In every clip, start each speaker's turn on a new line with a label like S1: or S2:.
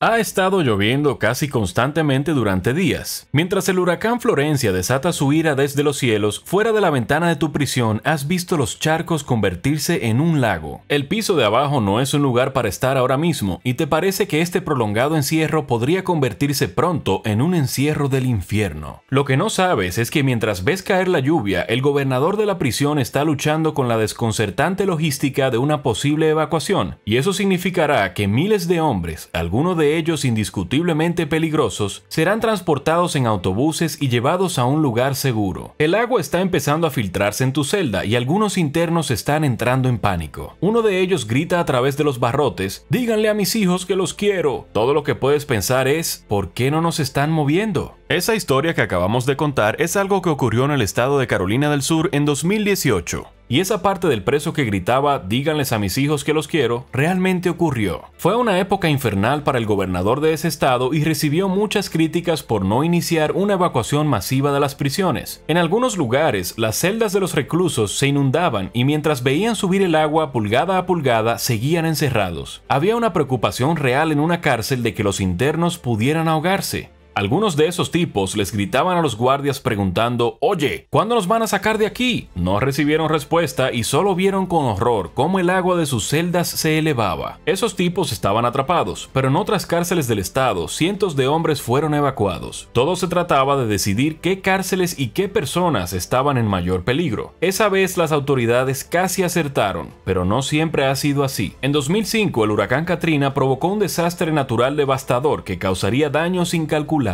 S1: Ha estado lloviendo casi constantemente durante días. Mientras el huracán Florencia desata su ira desde los cielos, fuera de la ventana de tu prisión has visto los charcos convertirse en un lago. El piso de abajo no es un lugar para estar ahora mismo, y te parece que este prolongado encierro podría convertirse pronto en un encierro del infierno. Lo que no sabes es que mientras ves caer la lluvia, el gobernador de la prisión está luchando con la desconcertante logística de una posible evacuación, y eso significará que miles de hombres, algunos de ellos indiscutiblemente peligrosos serán transportados en autobuses y llevados a un lugar seguro. El agua está empezando a filtrarse en tu celda y algunos internos están entrando en pánico. Uno de ellos grita a través de los barrotes, díganle a mis hijos que los quiero. Todo lo que puedes pensar es, ¿por qué no nos están moviendo? Esa historia que acabamos de contar es algo que ocurrió en el estado de Carolina del Sur en 2018. Y esa parte del preso que gritaba, díganles a mis hijos que los quiero, realmente ocurrió. Fue una época infernal para el gobernador de ese estado y recibió muchas críticas por no iniciar una evacuación masiva de las prisiones. En algunos lugares, las celdas de los reclusos se inundaban y mientras veían subir el agua pulgada a pulgada, seguían encerrados. Había una preocupación real en una cárcel de que los internos pudieran ahogarse. Algunos de esos tipos les gritaban a los guardias preguntando, oye, ¿cuándo nos van a sacar de aquí? No recibieron respuesta y solo vieron con horror cómo el agua de sus celdas se elevaba. Esos tipos estaban atrapados, pero en otras cárceles del estado, cientos de hombres fueron evacuados. Todo se trataba de decidir qué cárceles y qué personas estaban en mayor peligro. Esa vez las autoridades casi acertaron, pero no siempre ha sido así. En 2005, el huracán Katrina provocó un desastre natural devastador que causaría daños incalculables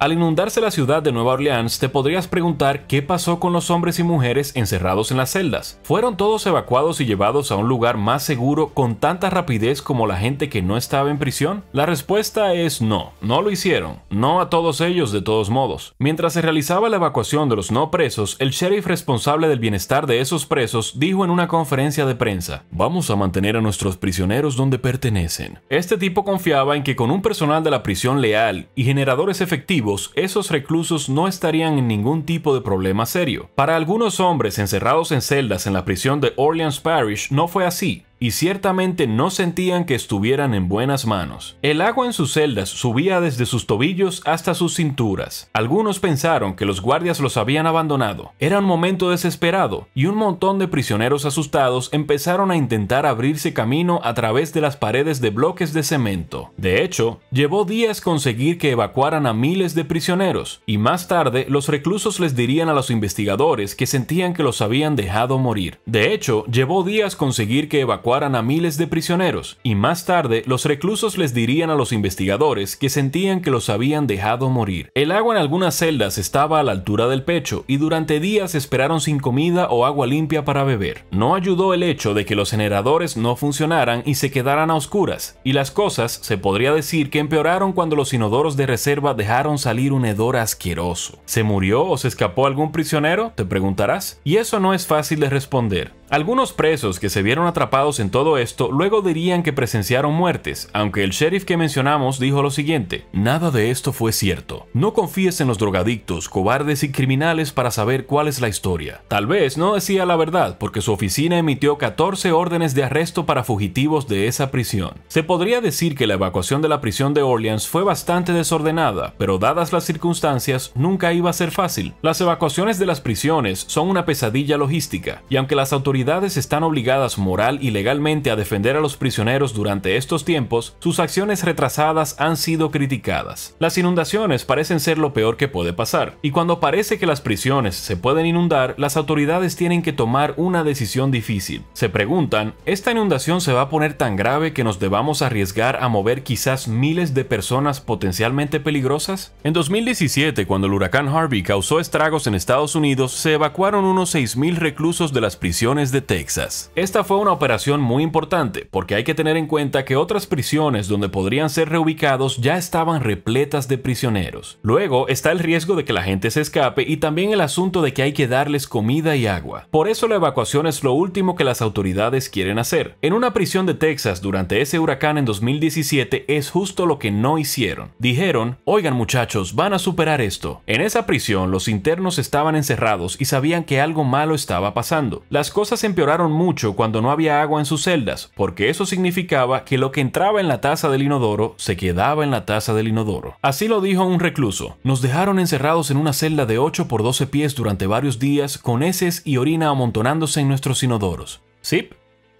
S1: al inundarse la ciudad de Nueva Orleans, te podrías preguntar qué pasó con los hombres y mujeres encerrados en las celdas. ¿Fueron todos evacuados y llevados a un lugar más seguro con tanta rapidez como la gente que no estaba en prisión? La respuesta es no, no lo hicieron, no a todos ellos de todos modos. Mientras se realizaba la evacuación de los no presos, el sheriff responsable del bienestar de esos presos dijo en una conferencia de prensa, vamos a mantener a nuestros prisioneros donde pertenecen. Este tipo confiaba en que con un personal de la prisión leal y generadores efectivos, esos reclusos no estarían en ningún tipo de problema serio. Para algunos hombres encerrados en celdas en la prisión de Orleans Parish no fue así, y ciertamente no sentían que estuvieran en buenas manos. El agua en sus celdas subía desde sus tobillos hasta sus cinturas. Algunos pensaron que los guardias los habían abandonado. Era un momento desesperado y un montón de prisioneros asustados empezaron a intentar abrirse camino a través de las paredes de bloques de cemento. De hecho, llevó días conseguir que evacuaran a miles de prisioneros y más tarde los reclusos les dirían a los investigadores que sentían que los habían dejado morir. De hecho, llevó días conseguir que evacuaran a miles de prisioneros, y más tarde los reclusos les dirían a los investigadores que sentían que los habían dejado morir. El agua en algunas celdas estaba a la altura del pecho y durante días esperaron sin comida o agua limpia para beber. No ayudó el hecho de que los generadores no funcionaran y se quedaran a oscuras, y las cosas se podría decir que empeoraron cuando los inodoros de reserva dejaron salir un hedor asqueroso. ¿Se murió o se escapó algún prisionero? Te preguntarás. Y eso no es fácil de responder. Algunos presos que se vieron atrapados en todo esto luego dirían que presenciaron muertes, aunque el sheriff que mencionamos dijo lo siguiente, nada de esto fue cierto. No confíes en los drogadictos, cobardes y criminales para saber cuál es la historia. Tal vez no decía la verdad porque su oficina emitió 14 órdenes de arresto para fugitivos de esa prisión. Se podría decir que la evacuación de la prisión de Orleans fue bastante desordenada, pero dadas las circunstancias nunca iba a ser fácil. Las evacuaciones de las prisiones son una pesadilla logística, y aunque las autoridades están obligadas moral y legalmente a defender a los prisioneros durante estos tiempos, sus acciones retrasadas han sido criticadas. Las inundaciones parecen ser lo peor que puede pasar, y cuando parece que las prisiones se pueden inundar, las autoridades tienen que tomar una decisión difícil. Se preguntan, ¿esta inundación se va a poner tan grave que nos debamos arriesgar a mover quizás miles de personas potencialmente peligrosas? En 2017, cuando el huracán Harvey causó estragos en Estados Unidos, se evacuaron unos 6.000 reclusos de las prisiones de Texas. Esta fue una operación muy importante porque hay que tener en cuenta que otras prisiones donde podrían ser reubicados ya estaban repletas de prisioneros. Luego está el riesgo de que la gente se escape y también el asunto de que hay que darles comida y agua. Por eso la evacuación es lo último que las autoridades quieren hacer. En una prisión de Texas durante ese huracán en 2017 es justo lo que no hicieron. Dijeron, oigan muchachos, van a superar esto. En esa prisión los internos estaban encerrados y sabían que algo malo estaba pasando. Las cosas empeoraron mucho cuando no había agua en sus celdas, porque eso significaba que lo que entraba en la taza del inodoro se quedaba en la taza del inodoro. Así lo dijo un recluso. Nos dejaron encerrados en una celda de 8 por 12 pies durante varios días con heces y orina amontonándose en nuestros inodoros. ¿Sip?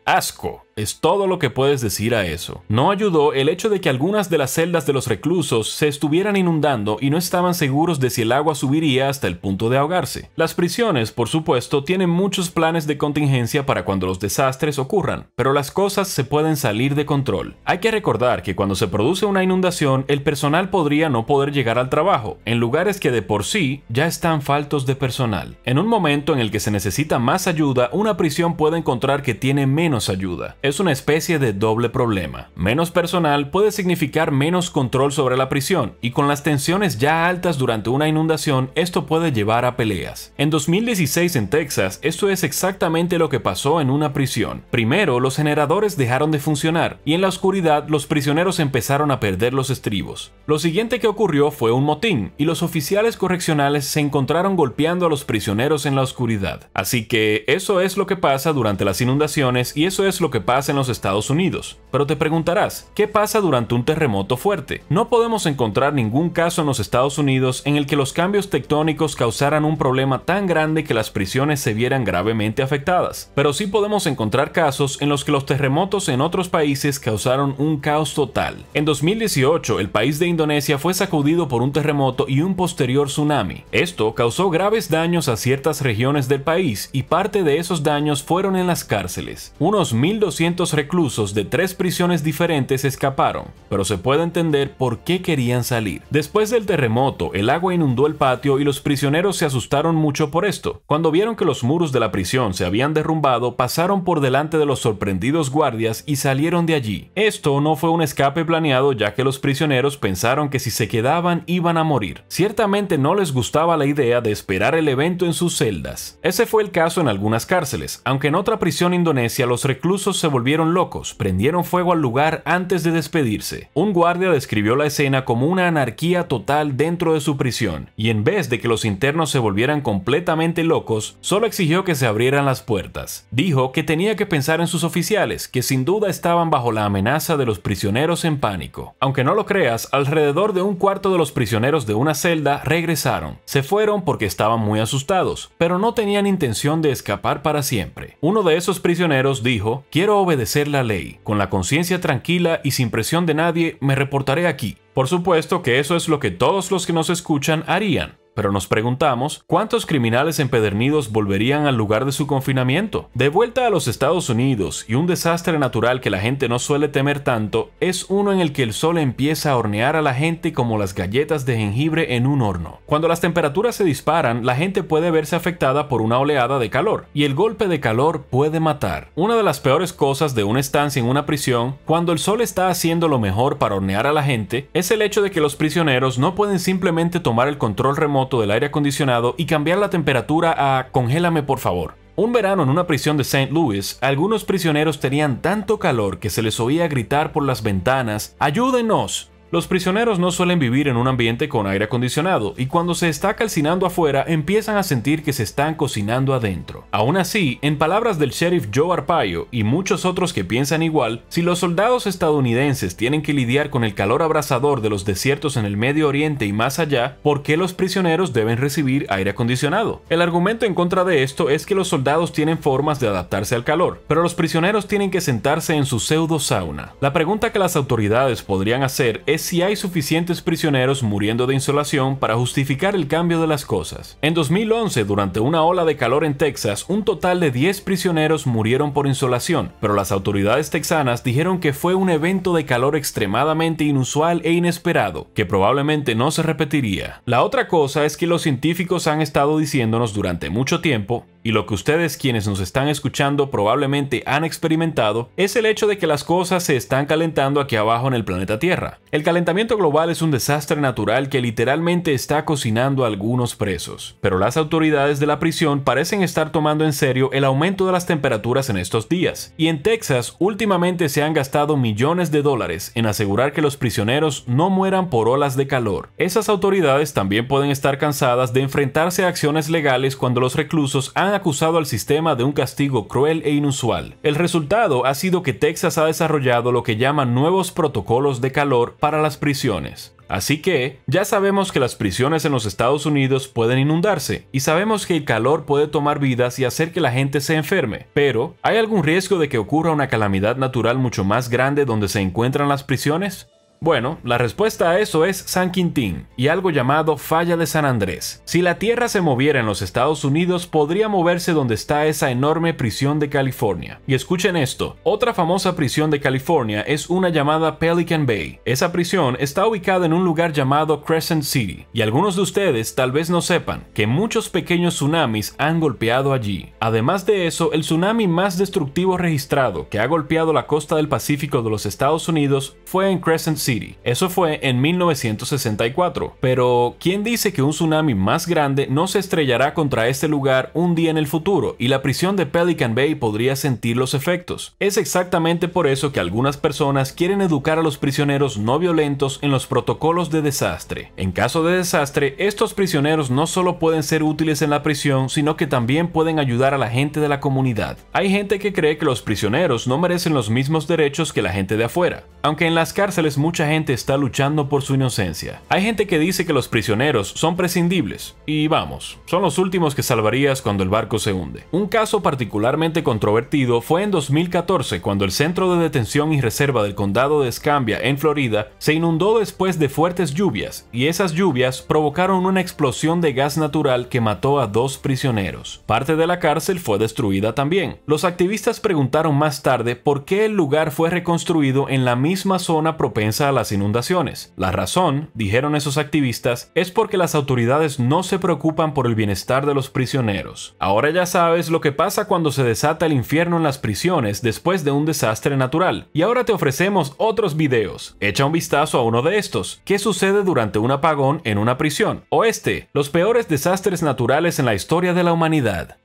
S1: Asco. Es todo lo que puedes decir a eso. No ayudó el hecho de que algunas de las celdas de los reclusos se estuvieran inundando y no estaban seguros de si el agua subiría hasta el punto de ahogarse. Las prisiones, por supuesto, tienen muchos planes de contingencia para cuando los desastres ocurran, pero las cosas se pueden salir de control. Hay que recordar que cuando se produce una inundación, el personal podría no poder llegar al trabajo, en lugares que de por sí ya están faltos de personal. En un momento en el que se necesita más ayuda, una prisión puede encontrar que tiene menos ayuda es una especie de doble problema. Menos personal puede significar menos control sobre la prisión, y con las tensiones ya altas durante una inundación, esto puede llevar a peleas. En 2016 en Texas, esto es exactamente lo que pasó en una prisión. Primero, los generadores dejaron de funcionar, y en la oscuridad los prisioneros empezaron a perder los estribos. Lo siguiente que ocurrió fue un motín, y los oficiales correccionales se encontraron golpeando a los prisioneros en la oscuridad. Así que eso es lo que pasa durante las inundaciones y eso es lo que pasa en los Estados Unidos, pero te preguntarás, ¿qué pasa durante un terremoto fuerte? No podemos encontrar ningún caso en los Estados Unidos en el que los cambios tectónicos causaran un problema tan grande que las prisiones se vieran gravemente afectadas, pero sí podemos encontrar casos en los que los terremotos en otros países causaron un caos total. En 2018, el país de Indonesia fue sacudido por un terremoto y un posterior tsunami. Esto causó graves daños a ciertas regiones del país y parte de esos daños fueron en las cárceles. Unos 1.200 reclusos de tres prisiones diferentes escaparon, pero se puede entender por qué querían salir. Después del terremoto, el agua inundó el patio y los prisioneros se asustaron mucho por esto. Cuando vieron que los muros de la prisión se habían derrumbado, pasaron por delante de los sorprendidos guardias y salieron de allí. Esto no fue un escape planeado ya que los prisioneros pensaron que si se quedaban iban a morir. Ciertamente no les gustaba la idea de esperar el evento en sus celdas. Ese fue el caso en algunas cárceles, aunque en otra prisión indonesia los reclusos se volvieron locos, prendieron fuego al lugar antes de despedirse. Un guardia describió la escena como una anarquía total dentro de su prisión, y en vez de que los internos se volvieran completamente locos, solo exigió que se abrieran las puertas. Dijo que tenía que pensar en sus oficiales, que sin duda estaban bajo la amenaza de los prisioneros en pánico. Aunque no lo creas, alrededor de un cuarto de los prisioneros de una celda regresaron. Se fueron porque estaban muy asustados, pero no tenían intención de escapar para siempre. Uno de esos prisioneros dijo, quiero obedecer la ley. Con la conciencia tranquila y sin presión de nadie, me reportaré aquí. Por supuesto que eso es lo que todos los que nos escuchan harían pero nos preguntamos cuántos criminales empedernidos volverían al lugar de su confinamiento. De vuelta a los Estados Unidos y un desastre natural que la gente no suele temer tanto es uno en el que el sol empieza a hornear a la gente como las galletas de jengibre en un horno. Cuando las temperaturas se disparan, la gente puede verse afectada por una oleada de calor y el golpe de calor puede matar. Una de las peores cosas de una estancia en una prisión, cuando el sol está haciendo lo mejor para hornear a la gente, es el hecho de que los prisioneros no pueden simplemente tomar el control remoto del aire acondicionado y cambiar la temperatura a congélame por favor. Un verano en una prisión de St. Louis, algunos prisioneros tenían tanto calor que se les oía gritar por las ventanas, ¡Ayúdenos! Los prisioneros no suelen vivir en un ambiente con aire acondicionado y cuando se está calcinando afuera empiezan a sentir que se están cocinando adentro. Aún así, en palabras del sheriff Joe Arpaio y muchos otros que piensan igual, si los soldados estadounidenses tienen que lidiar con el calor abrasador de los desiertos en el Medio Oriente y más allá, ¿por qué los prisioneros deben recibir aire acondicionado? El argumento en contra de esto es que los soldados tienen formas de adaptarse al calor, pero los prisioneros tienen que sentarse en su pseudo sauna. La pregunta que las autoridades podrían hacer es si hay suficientes prisioneros muriendo de insolación para justificar el cambio de las cosas. En 2011, durante una ola de calor en Texas, un total de 10 prisioneros murieron por insolación, pero las autoridades texanas dijeron que fue un evento de calor extremadamente inusual e inesperado, que probablemente no se repetiría. La otra cosa es que los científicos han estado diciéndonos durante mucho tiempo y lo que ustedes quienes nos están escuchando probablemente han experimentado es el hecho de que las cosas se están calentando aquí abajo en el planeta Tierra. El calentamiento global es un desastre natural que literalmente está cocinando a algunos presos. Pero las autoridades de la prisión parecen estar tomando en serio el aumento de las temperaturas en estos días. Y en Texas últimamente se han gastado millones de dólares en asegurar que los prisioneros no mueran por olas de calor. Esas autoridades también pueden estar cansadas de enfrentarse a acciones legales cuando los reclusos han acusado al sistema de un castigo cruel e inusual. El resultado ha sido que Texas ha desarrollado lo que llaman nuevos protocolos de calor para las prisiones. Así que, ya sabemos que las prisiones en los Estados Unidos pueden inundarse, y sabemos que el calor puede tomar vidas y hacer que la gente se enferme, pero ¿hay algún riesgo de que ocurra una calamidad natural mucho más grande donde se encuentran las prisiones? Bueno, la respuesta a eso es San Quintín y algo llamado Falla de San Andrés. Si la Tierra se moviera en los Estados Unidos, podría moverse donde está esa enorme prisión de California. Y escuchen esto, otra famosa prisión de California es una llamada Pelican Bay. Esa prisión está ubicada en un lugar llamado Crescent City, y algunos de ustedes tal vez no sepan que muchos pequeños tsunamis han golpeado allí. Además de eso, el tsunami más destructivo registrado que ha golpeado la costa del Pacífico de los Estados Unidos fue en Crescent City eso fue en 1964, pero ¿quién dice que un tsunami más grande no se estrellará contra este lugar un día en el futuro y la prisión de Pelican Bay podría sentir los efectos? Es exactamente por eso que algunas personas quieren educar a los prisioneros no violentos en los protocolos de desastre. En caso de desastre, estos prisioneros no solo pueden ser útiles en la prisión, sino que también pueden ayudar a la gente de la comunidad. Hay gente que cree que los prisioneros no merecen los mismos derechos que la gente de afuera, aunque en las cárceles muchos mucha gente está luchando por su inocencia. Hay gente que dice que los prisioneros son prescindibles, y vamos, son los últimos que salvarías cuando el barco se hunde. Un caso particularmente controvertido fue en 2014 cuando el Centro de Detención y Reserva del Condado de Escambia, en Florida, se inundó después de fuertes lluvias, y esas lluvias provocaron una explosión de gas natural que mató a dos prisioneros. Parte de la cárcel fue destruida también. Los activistas preguntaron más tarde por qué el lugar fue reconstruido en la misma zona propensa las inundaciones. La razón, dijeron esos activistas, es porque las autoridades no se preocupan por el bienestar de los prisioneros. Ahora ya sabes lo que pasa cuando se desata el infierno en las prisiones después de un desastre natural, y ahora te ofrecemos otros videos. Echa un vistazo a uno de estos, ¿qué sucede durante un apagón en una prisión? O este, los peores desastres naturales en la historia de la humanidad.